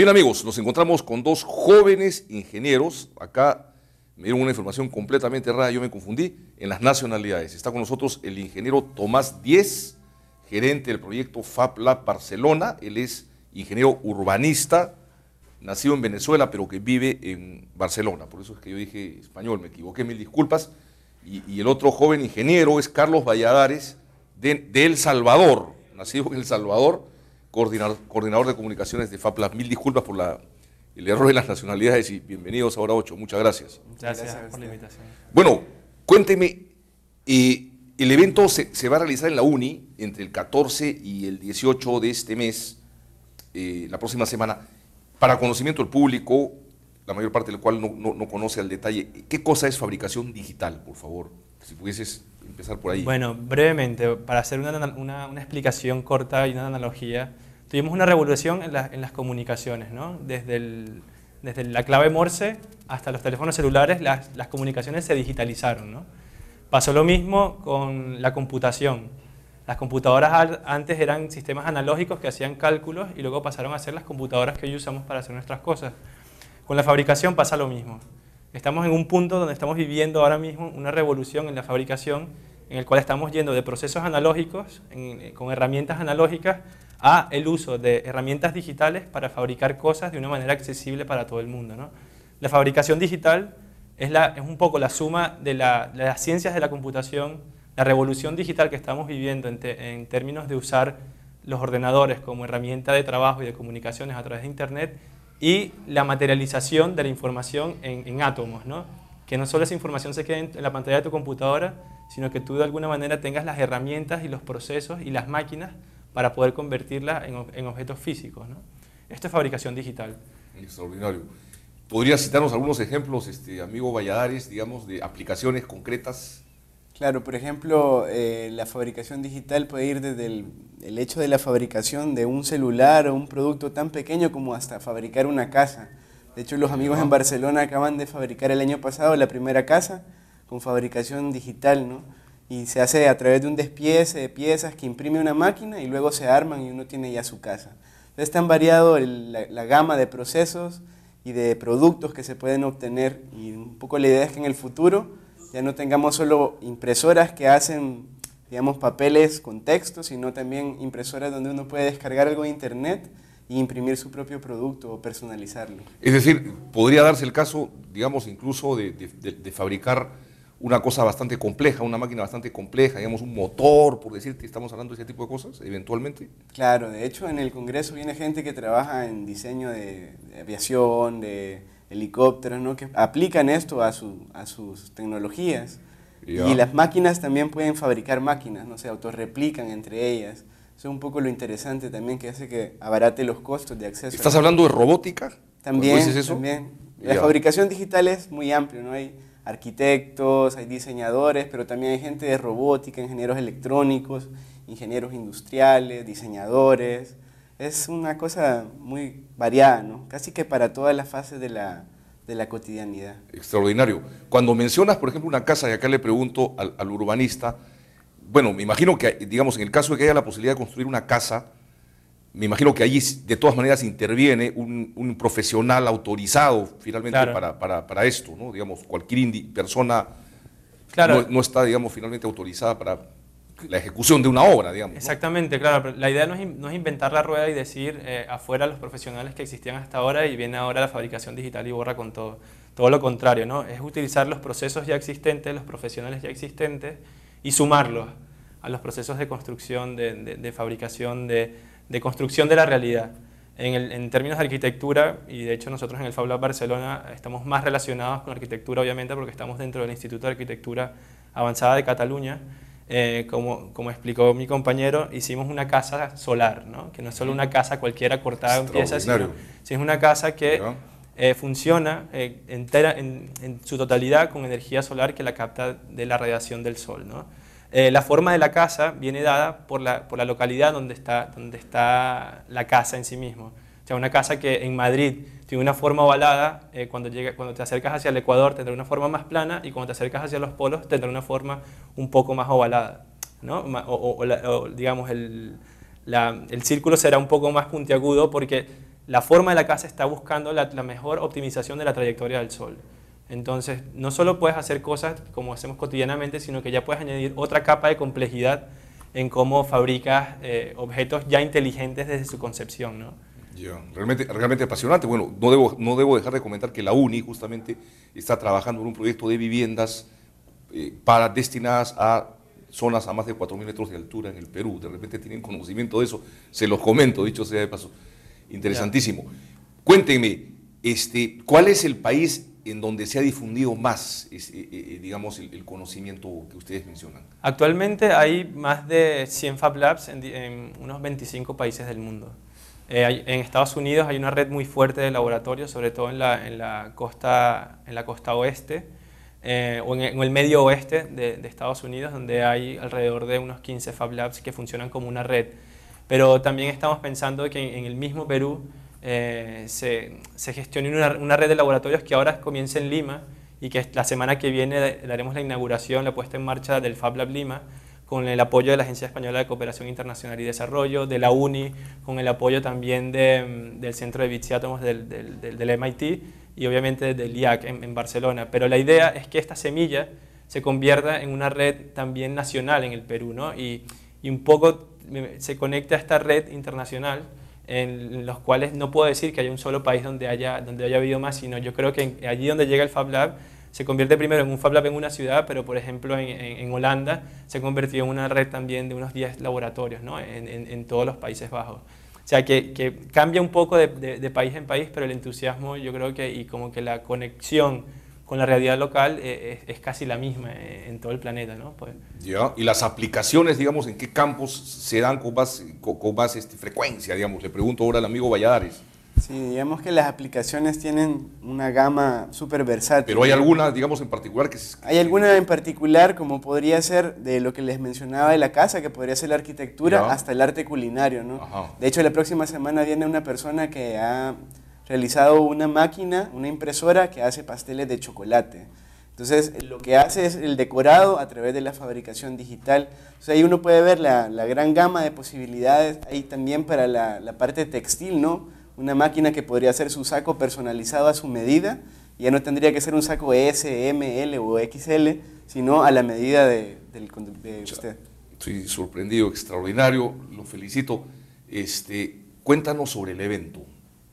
Bien amigos, nos encontramos con dos jóvenes ingenieros. Acá me dieron una información completamente errada, yo me confundí en las nacionalidades. Está con nosotros el ingeniero Tomás Diez, gerente del proyecto FAPLA Barcelona. Él es ingeniero urbanista, nacido en Venezuela, pero que vive en Barcelona. Por eso es que yo dije español, me equivoqué, mil disculpas. Y, el otro joven ingeniero es Carlos Valladares de, de El Salvador, nacido en El Salvador, coordinador, coordinador de comunicaciones de FAPLA, Mil disculpas por la, el error de las nacionalidades y bienvenidos a Hora 8. Muchas gracias. Gracias, por la invitación. Bueno, cuénteme, eh, el evento se, va a realizar en la UNI entre el 14 y el 18 de este mes, eh, la próxima semana. Para conocimiento del público, la mayor parte del cual no, conoce al detalle, ¿qué cosa es fabricación digital, por favor? Si pudieses empezar por ahí. Bueno, brevemente, para hacer una explicación corta y una analogía, tuvimos una revolución en, en las comunicaciones, ¿no? Desde, desde la clave Morse hasta los teléfonos celulares, las, las comunicaciones se digitalizaron, ¿no? Pasó lo mismo con la computación. Las computadoras antes eran sistemas analógicos que hacían cálculos y luego pasaron a ser las computadoras que hoy usamos para hacer nuestras cosas. Con la fabricación pasa lo mismo. Estamos en un punto donde estamos viviendo ahora mismo una revolución en la fabricación en el cual estamos yendo de procesos analógicos, eh, con herramientas analógicas, a el uso de herramientas digitales para fabricar cosas de una manera accesible para todo el mundo. La fabricación digital es, un poco la suma de, las ciencias de la computación, la revolución digital que estamos viviendo en, términos de usar los ordenadores como herramienta de trabajo y de comunicaciones a través de Internet y la materialización de la información en, átomos, que no solo esa información se quede en la pantalla de tu computadora, sino que tú de alguna manera tengas las herramientas y los procesos y las máquinas para poder convertirla en, objetos físicos. ¿no? Esto es fabricación digital. Extraordinario. ¿Podría citarnos algunos ejemplos, este, amigo Valladares, digamos, de aplicaciones concretas? Claro, por ejemplo, eh, la fabricación digital puede ir desde el, el, hecho de la fabricación de un celular o un producto tan pequeño como hasta fabricar una casa. De hecho, los amigos en Barcelona acaban de fabricar el año pasado la primera casa con fabricación digital, ¿no? y se hace a través de un despiece de piezas que imprime una máquina y luego se arman y uno tiene ya su casa. Entonces tan variado la, gama de procesos y de productos que se pueden obtener y un poco la idea es que en el futuro ya no tengamos solo impresoras que hacen, digamos, papeles con texto, sino también impresoras donde uno puede descargar algo de internet y e imprimir su propio producto o personalizarlo. Es decir, podría darse el caso, digamos, incluso de, de fabricar una cosa bastante compleja, una máquina bastante compleja, digamos un motor, por decirte, estamos hablando de ese tipo de cosas, eventualmente. Claro, de hecho en el Congreso viene gente que trabaja en diseño de, aviación, de helicópteros, ¿no? que aplican esto a, su, a sus tecnologías. Y las máquinas también pueden fabricar máquinas, no se autorreplican entre ellas. Eso es un poco lo interesante también que hace que abarate los costos de acceso. ¿Estás hablando de robótica? También, también. La fabricación digital es muy amplio, ¿no? Hay arquitectos, hay diseñadores, pero también hay gente de robótica, ingenieros electrónicos, ingenieros industriales, diseñadores. Es una cosa muy variada, ¿no? Casi que para todas las fases de la, de la cotidianidad. Extraordinario. Cuando mencionas, por ejemplo, una casa, y acá le pregunto al, al urbanista, bueno, me imagino que, digamos, en el caso de que haya la posibilidad de construir una casa, me imagino que allí de todas maneras interviene un, profesional autorizado finalmente para, para, esto, ¿no? Digamos, cualquier persona no, está, digamos, finalmente autorizada para la ejecución de una obra, digamos. Exactamente, claro. La idea no es, no es, inventar la rueda y decir eh, afuera los profesionales que existían hasta ahora y viene ahora la fabricación digital y borra con todo. Todo lo contrario, ¿no? Es utilizar los procesos ya existentes, los profesionales ya existentes y sumarlos a los procesos de construcción, de fabricación, de de construcción de la realidad. En, términos de arquitectura, y de hecho nosotros en el Fab Barcelona estamos más relacionados con arquitectura, obviamente, porque estamos dentro del Instituto de Arquitectura Avanzada de Cataluña. Eh, como, explicó mi compañero, hicimos una casa solar, que no es solo una casa cualquiera cortada en piezas, sino, es una casa que eh, funciona eh, entera, en, su totalidad con energía solar que la capta de la radiación del sol. ¿no? Eh, la forma de la casa viene dada por la, localidad donde está, la casa en sí mismo. O sea, una casa que en Madrid tiene una forma ovalada, eh, cuando, llega, cuando te acercas hacia el Ecuador tendrá una forma más plana y cuando te acercas hacia los polos tendrá una forma un poco más ovalada. O, digamos, el, círculo será un poco más puntiagudo porque la forma de la casa está buscando la, mejor optimización de la trayectoria del Sol. Entonces, no solo puedes hacer cosas como hacemos cotidianamente, sino que ya puedes añadir otra capa de complejidad en cómo fabricas eh, objetos ya inteligentes desde su concepción. ¿no? Realmente, realmente apasionante. Bueno, no debo, no debo dejar de comentar que la UNI justamente está trabajando en un proyecto de viviendas eh, para destinadas a zonas a más de 4.000 metros de altura en el Perú. De repente tienen conocimiento de eso. Se los comento, dicho sea de paso. Interesantísimo. Cuéntenme, este, ¿cuál es el país en donde se ha difundido más, eh, eh, digamos, el, conocimiento que ustedes mencionan? Actualmente hay más de 100 Fab Labs en, unos 25 países del mundo. Eh, en Estados Unidos hay una red muy fuerte de laboratorios, sobre todo en la, costa, en la costa oeste o en, el medio oeste de, Estados Unidos, donde hay alrededor de unos 15 Fab Labs que funcionan como una red. Pero también estamos pensando que en el mismo Perú eh, se, gestiona una, red de laboratorios que ahora comienza en Lima y que la semana que viene daremos la inauguración, la puesta en marcha del Fab Lima con el apoyo de la Agencia Española de Cooperación Internacional y Desarrollo, de la UNI, con el apoyo también del Centro de viciátomos del, del, del, MIT y obviamente del IAC en, Barcelona. Pero la idea es que esta semilla se convierta en una red también nacional en el Perú ¿no? y, un poco eh, se conecte a esta red internacional en los cuales no puedo decir que haya un solo país donde haya, donde haya habido más, sino yo creo que allí donde llega el Fab Lab se convierte primero en un Fab Lab en una ciudad, pero por ejemplo en, en, Holanda se convirtió en una red también de unos 10 laboratorios ¿no? en, en, todos los Países Bajos. O sea, que, que cambia un poco de, de, país en país, pero el entusiasmo yo creo que y como que la conexión con la realidad local eh, es, casi la misma eh, en todo el planeta. ¿no? Pues, y las aplicaciones, digamos, ¿en qué campos se dan con más, con, este, frecuencia? Digamos? Le pregunto ahora al amigo Valladares. Sí, digamos que las aplicaciones tienen una gama súper versátil. Pero hay algunas, digamos, en particular que... Hay alguna en particular, como podría ser de lo que les mencionaba de la casa, que podría ser la arquitectura, hasta el arte culinario, ¿no? De hecho, la próxima semana viene una persona que ha realizado una máquina, una impresora que hace pasteles de chocolate. Entonces, lo que hace es el decorado a través de la fabricación digital. Entonces, ahí uno puede ver la, gran gama de posibilidades. Ahí también para la, parte textil, ¿no? Una máquina que podría hacer su saco personalizado a su medida. Ya no tendría que ser un saco S, M, L o XL, sino a la medida de, del, de usted. Estoy sorprendido, extraordinario, lo felicito. Este, cuéntanos sobre el evento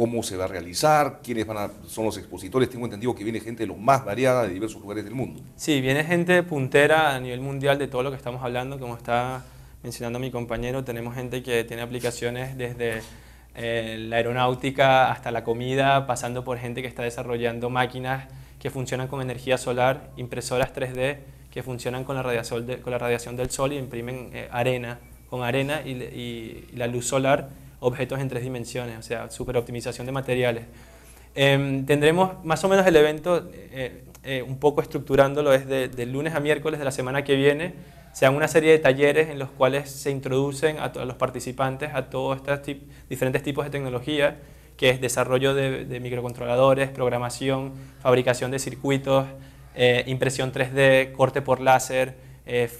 cómo se va a realizar, quiénes van a, son los expositores. Tengo entendido que viene gente de los más variada de diversos lugares del mundo. Sí, viene gente puntera a nivel mundial de todo lo que estamos hablando, como está mencionando mi compañero, tenemos gente que tiene aplicaciones desde eh, la aeronáutica hasta la comida, pasando por gente que está desarrollando máquinas que funcionan con energía solar, impresoras 3D que funcionan con la, radiación, con la radiación del sol y imprimen eh, arena, con arena y la luz solar objetos en tres dimensiones, o sea, superoptimización de materiales. Em, tendremos más o menos el evento, eh, eh, un poco estructurándolo, es de, lunes a miércoles de la semana que viene, se dan una serie de talleres en los cuales se introducen a, todos los participantes a todos estos diferentes tipos de tecnología, que es desarrollo de, microcontroladores, programación, fabricación de circuitos, eh, impresión 3D, corte por láser,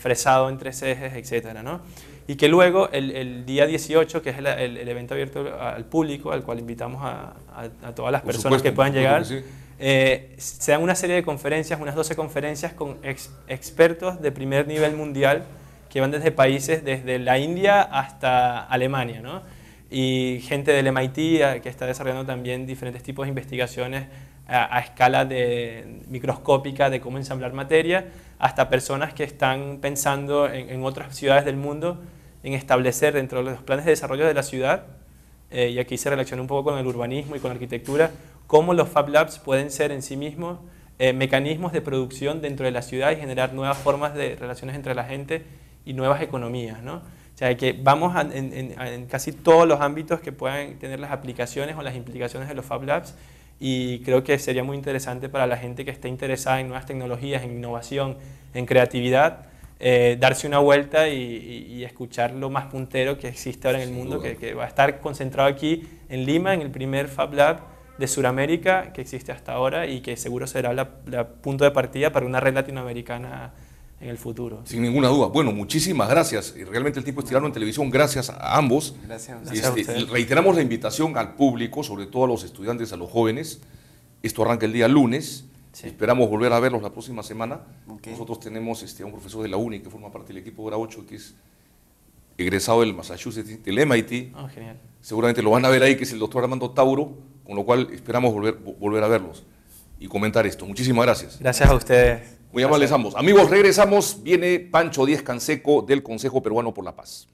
fresado entre ejes, etc. ¿no? y que luego el, día 18, que es el, evento abierto al público, al cual invitamos a, todas las personas que puedan llegar, eh, se dan una serie de conferencias, unas 12 conferencias con expertos de primer nivel mundial que van desde países, desde la India hasta Alemania, ¿no? y gente del MIT que está desarrollando también diferentes tipos de investigaciones a, escala de, microscópica de cómo ensamblar materia, hasta personas que están pensando en, en otras ciudades del mundo en establecer dentro de los planes de desarrollo de la ciudad, eh, y aquí se relaciona un poco con el urbanismo y con la arquitectura, cómo los Fab Labs pueden ser en sí mismos eh, mecanismos de producción dentro de la ciudad y generar nuevas formas de relaciones entre la gente y nuevas economías. ¿no? O sea, que vamos en, en, casi todos los ámbitos que puedan tener las aplicaciones o las implicaciones de los Fab Labs y creo que sería muy interesante para la gente que esté interesada en nuevas tecnologías, en innovación, en creatividad, eh, darse una vuelta y, escuchar lo más puntero que existe ahora en el mundo, que, va a estar concentrado aquí en Lima, en el primer Fab Lab de Sudamérica que existe hasta ahora y que seguro será el punto de partida para una red latinoamericana en el futuro. Sin ninguna duda. Bueno, muchísimas gracias. Y realmente el tiempo estirado en televisión. Gracias a ambos. Este, reiteramos la invitación al público, sobre todo a los estudiantes, a los jóvenes. Esto arranca el día lunes. Esperamos volver a verlos la próxima semana. Nosotros tenemos este, a un profesor de la UNI que forma parte del equipo la 8, que es egresado del Massachusetts, del MIT. Ah, Seguramente lo van a ver ahí, que es el doctor Armando Tauro, con lo cual esperamos volver, volver a verlos y comentar esto. Muchísimas gracias. Gracias a ustedes. Muy amables ambos. Amigos, regresamos. Viene Pancho Díez Canseco del Consejo Peruano por la Paz.